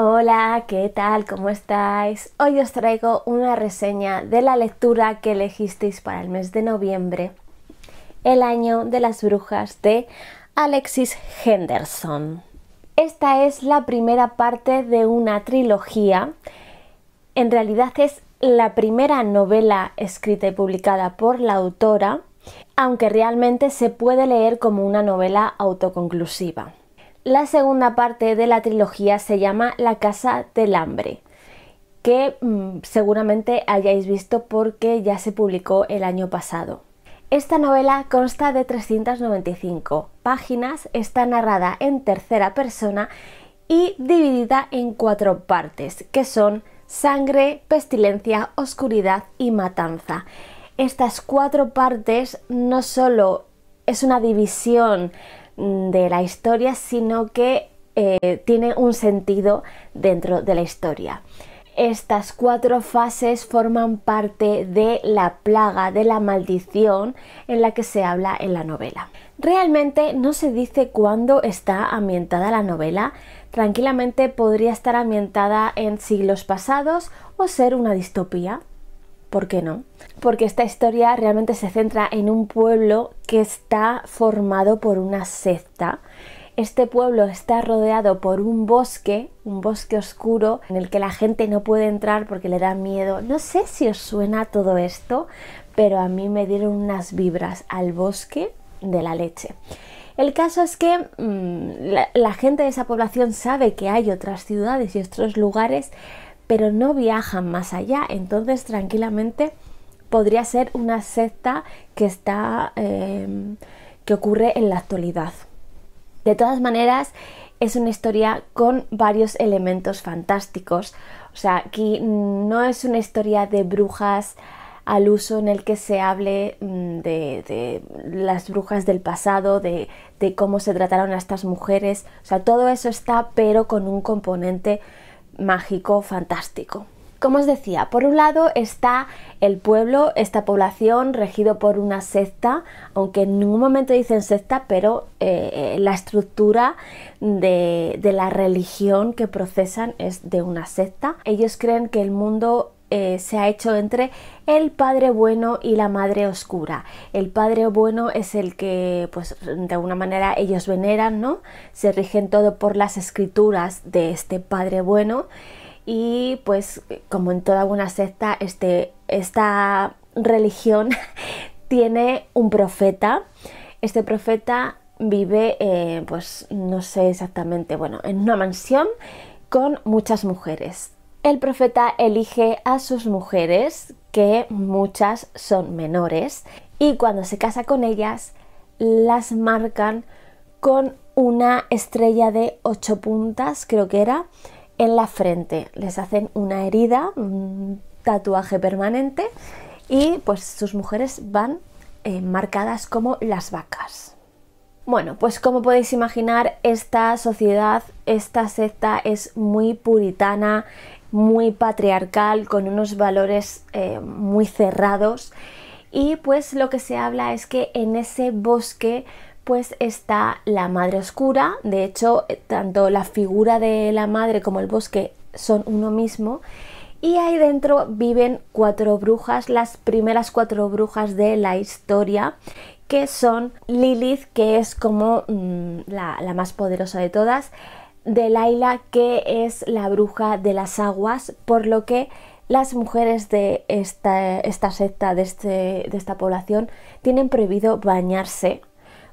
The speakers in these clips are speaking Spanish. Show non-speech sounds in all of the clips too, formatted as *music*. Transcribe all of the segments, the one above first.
Hola, ¿qué tal? ¿Cómo estáis? Hoy os traigo una reseña de la lectura que elegisteis para el mes de noviembre, El año de las brujas de Alexis Henderson. Esta es la primera parte de una trilogía. En realidad es la primera novela escrita y publicada por la autora, aunque realmente se puede leer como una novela autoconclusiva. La segunda parte de la trilogía se llama La Casa del Hambre, que mm, seguramente hayáis visto porque ya se publicó el año pasado. Esta novela consta de 395 páginas, está narrada en tercera persona y dividida en cuatro partes, que son sangre, pestilencia, oscuridad y matanza. Estas cuatro partes no solo es una división Mm, de la historia, sino que eh, tiene un sentido dentro de la historia. Estas cuatro fases forman parte de la plaga, de la maldición en la que se habla en la novela. Realmente no se dice cuándo está ambientada la novela, tranquilamente podría estar ambientada en siglos pasados o ser una distopía, ¿Por qué no? Porque esta historia realmente se centra en un pueblo que está formado por una secta. Este pueblo está rodeado por un bosque, un bosque oscuro, en el que la gente no puede entrar porque le da miedo. No sé si os suena todo esto, pero a mí me dieron unas vibras al bosque de la leche. El caso es que mm, la gente de esa población sabe que hay otras ciudades y otros lugares pero no viajan más allá. Entonces, tranquilamente podría ser una secta que está. Em, que ocurre en la actualidad. De todas maneras, es una historia con varios elementos fantásticos. O sea, aquí no es una historia de brujas al uso en el que se hable mm, de, las brujas del pasado, de, de, cómo se trataron a estas mujeres. O sea, todo eso está, pero con un componente mágico, fantástico. Como os decía, por un lado está el pueblo, esta población regido por una secta, aunque en ningún momento dicen secta, pero eh, eh, la estructura de, de la religión que procesan es de una secta. Ellos creen que el mundo eh, se ha hecho entre el padre bueno y la madre oscura. El padre bueno es el que, pues, de alguna manera ellos veneran, ¿no? Se rigen todo por las escrituras de este padre bueno y, pues, como en toda una secta, este, esta religión *laughs* tiene un profeta. Este profeta vive, eh, pues, no sé exactamente, bueno, en una mansión con muchas mujeres el profeta elige a sus mujeres, que muchas son menores, y cuando se casa con ellas, las marcan con una estrella de ocho puntas, creo que era, en la frente. Les hacen una herida, un tatuaje permanente, y pues sus mujeres van eh, marcadas como las vacas. Bueno, pues como podéis imaginar, esta sociedad, esta secta es muy puritana, muy patriarcal, con unos valores eh, muy cerrados. Y pues lo que se habla es que en ese bosque pues está la madre oscura, de hecho eh, tanto la figura de la madre como el bosque son uno mismo. Y ahí dentro viven cuatro brujas, las primeras cuatro brujas de la historia, que son Lilith, que es como mm, la más poderosa de todas, de Laila que es la bruja de las aguas, por lo que las mujeres de esta, esta secta, de, este, de esta población, tienen prohibido bañarse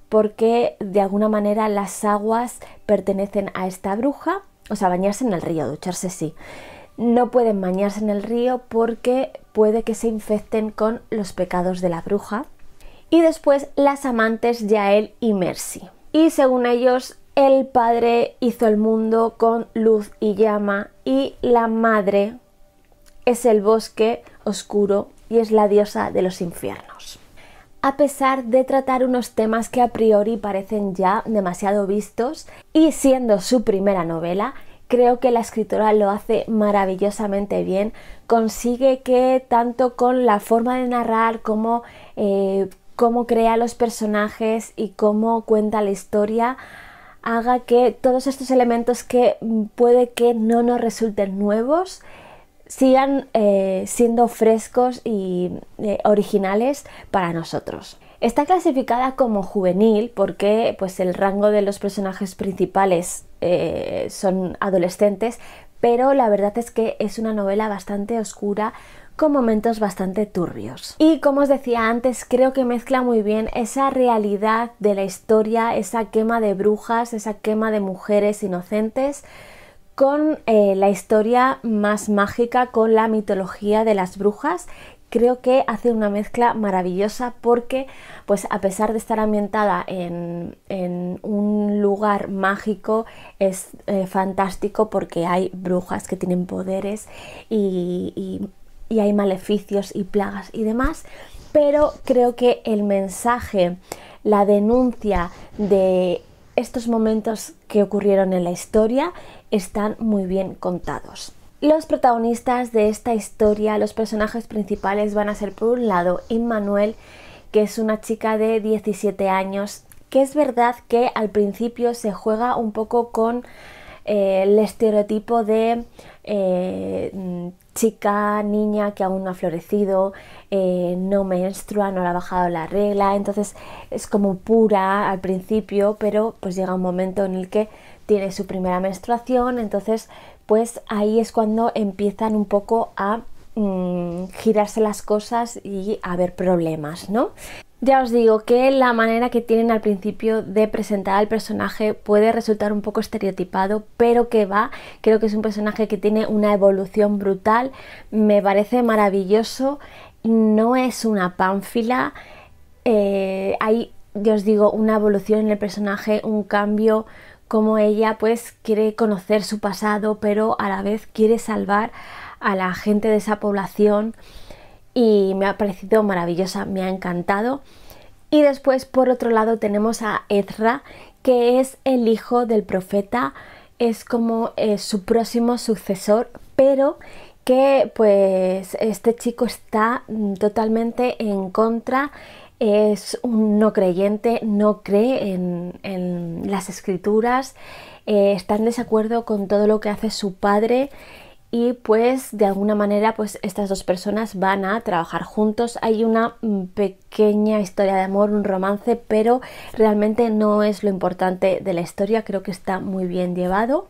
porque de alguna manera las aguas pertenecen a esta bruja, o sea, bañarse en el río, ducharse sí. No pueden bañarse en el río porque puede que se infecten con los pecados de la bruja. Y después las amantes Yael y Mercy. Y según ellos, el Padre hizo el mundo con luz y llama y la Madre es el bosque oscuro y es la diosa de los infiernos. A pesar de tratar unos temas que a priori parecen ya demasiado vistos y siendo su primera novela, creo que la escritora lo hace maravillosamente bien. Consigue que tanto con la forma de narrar como eh, cómo crea los personajes y cómo cuenta la historia, haga que todos estos elementos que puede que no nos resulten nuevos sigan eh, siendo frescos y eh, originales para nosotros. Está clasificada como juvenil porque pues, el rango de los personajes principales eh, son adolescentes, pero la verdad es que es una novela bastante oscura, con momentos bastante turbios. Y como os decía antes, creo que mezcla muy bien esa realidad de la historia, esa quema de brujas, esa quema de mujeres inocentes, con eh, la historia más mágica, con la mitología de las brujas. Creo que hace una mezcla maravillosa porque, pues a pesar de estar ambientada en, en un lugar mágico, es eh, fantástico porque hay brujas que tienen poderes y y hay maleficios y plagas y demás, pero creo que el mensaje, la denuncia de estos momentos que ocurrieron en la historia están muy bien contados. Los protagonistas de esta historia, los personajes principales van a ser por un lado Emmanuel, que es una chica de 17 años, que es verdad que al principio se juega un poco con eh, el estereotipo de eh, chica, niña que aún no ha florecido, eh, no menstrua, no le ha bajado la regla, entonces es como pura al principio, pero pues llega un momento en el que tiene su primera menstruación, entonces pues ahí es cuando empiezan un poco a mm, girarse las cosas y a haber problemas, ¿no? Ya os digo que la manera que tienen al principio de presentar al personaje puede resultar un poco estereotipado, pero que va, creo que es un personaje que tiene una evolución brutal, me parece maravilloso, no es una pánfila, eh, hay, ya os digo, una evolución en el personaje, un cambio como ella pues quiere conocer su pasado, pero a la vez quiere salvar a la gente de esa población y me ha parecido maravillosa, me ha encantado. Y después, por otro lado, tenemos a Ezra, que es el hijo del profeta, es como eh, su próximo sucesor, pero que pues este chico está mm, totalmente en contra, es un no creyente, no cree en, las escrituras, eh, está en desacuerdo con todo lo que hace su padre y pues de alguna manera pues estas dos personas van a trabajar juntos. Hay una mm, pequeña historia de amor, un romance, pero realmente no es lo importante de la historia, creo que está muy bien llevado.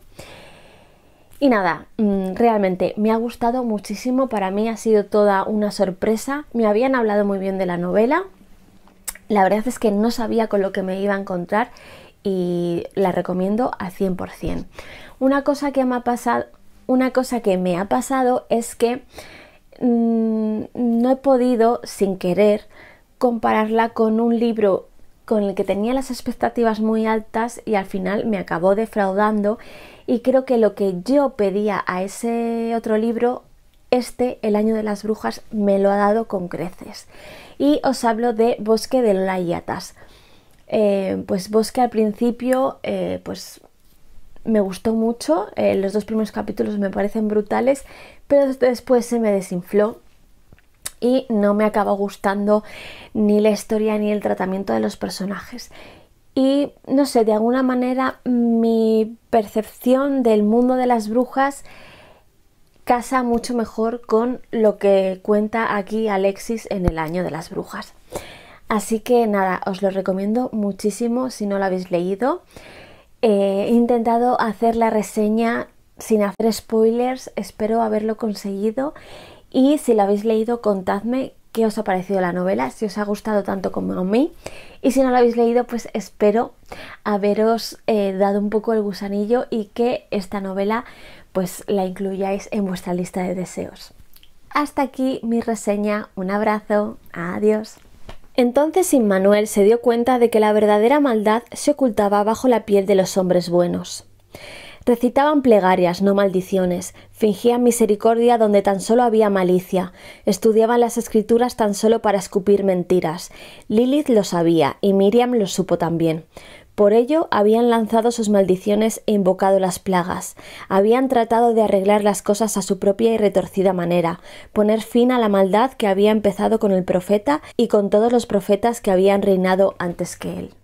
Y nada, mm, realmente me ha gustado muchísimo, para mí ha sido toda una sorpresa, me habían hablado muy bien de la novela, la verdad es que no sabía con lo que me iba a encontrar y la recomiendo al 100%. Una cosa que me ha pasado, una cosa que me ha pasado es que mm, no he podido, sin querer, compararla con un libro con el que tenía las expectativas muy altas y al final me acabó defraudando y creo que lo que yo pedía a ese otro libro, este, El año de las brujas, me lo ha dado con creces. Y os hablo de Bosque de Lola eh, pues Bosque al principio, eh, pues me gustó mucho, eh, los dos primeros capítulos me parecen brutales, pero después se me desinfló y no me acabó gustando ni la historia ni el tratamiento de los personajes. Y no sé, de alguna manera mi percepción del mundo de las brujas casa mucho mejor con lo que cuenta aquí Alexis en el año de las brujas. Así que nada, os lo recomiendo muchísimo si no lo habéis leído. Eh, he intentado hacer la reseña sin hacer spoilers, espero haberlo conseguido y si lo habéis leído contadme qué os ha parecido la novela, si os ha gustado tanto como a mí y si no lo habéis leído pues espero haberos eh, dado un poco el gusanillo y que esta novela pues la incluyáis en vuestra lista de deseos. Hasta aquí mi reseña, un abrazo, adiós. Entonces Immanuel se dio cuenta de que la verdadera maldad se ocultaba bajo la piel de los hombres buenos. Recitaban plegarias, no maldiciones, fingían misericordia donde tan solo había malicia, estudiaban las escrituras tan solo para escupir mentiras. Lilith lo sabía y Miriam lo supo también. Por ello habían lanzado sus maldiciones e invocado las plagas, habían tratado de arreglar las cosas a su propia y retorcida manera, poner fin a la maldad que había empezado con el profeta y con todos los profetas que habían reinado antes que él.